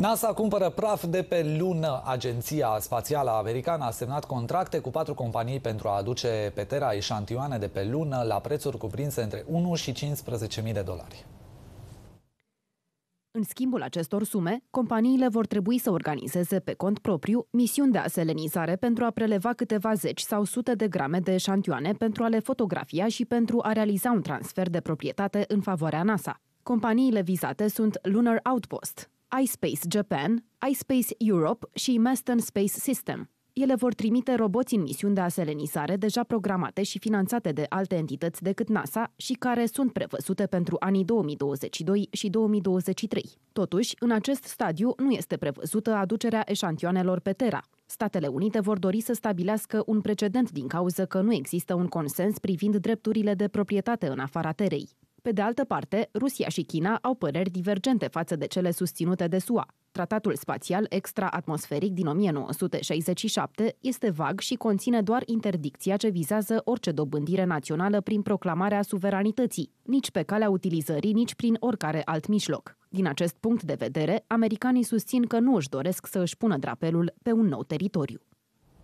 NASA cumpără praf de pe lună. Agenția Spațială Americană a semnat contracte cu patru companii pentru a aduce pe Terra eșantioane de pe lună la prețuri cuprinse între 1 și 15.000 de dolari. În schimbul acestor sume, companiile vor trebui să organizeze pe cont propriu misiuni de aselenizare pentru a preleva câteva zeci sau sute de grame de eșantioane pentru a le fotografia și pentru a realiza un transfer de proprietate în favoarea NASA. Companiile vizate sunt Lunar Outpost, iSpace Japan, iSpace Europe și Masten Space System. Ele vor trimite roboți în misiuni de aselenizare deja programate și finanțate de alte entități decât NASA și care sunt prevăzute pentru anii 2022 și 2023. Totuși, în acest stadiu nu este prevăzută aducerea eșantioanelor pe Terra. Statele Unite vor dori să stabilească un precedent din cauză că nu există un consens privind drepturile de proprietate în afara Terei. Pe de altă parte, Rusia și China au păreri divergente față de cele susținute de SUA. Tratatul spațial extraatmosferic din 1967 este vag și conține doar interdicția ce vizează orice dobândire națională prin proclamarea suveranității, nici pe calea utilizării, nici prin oricare alt mijloc. Din acest punct de vedere, americanii susțin că nu își doresc să își pună drapelul pe un nou teritoriu.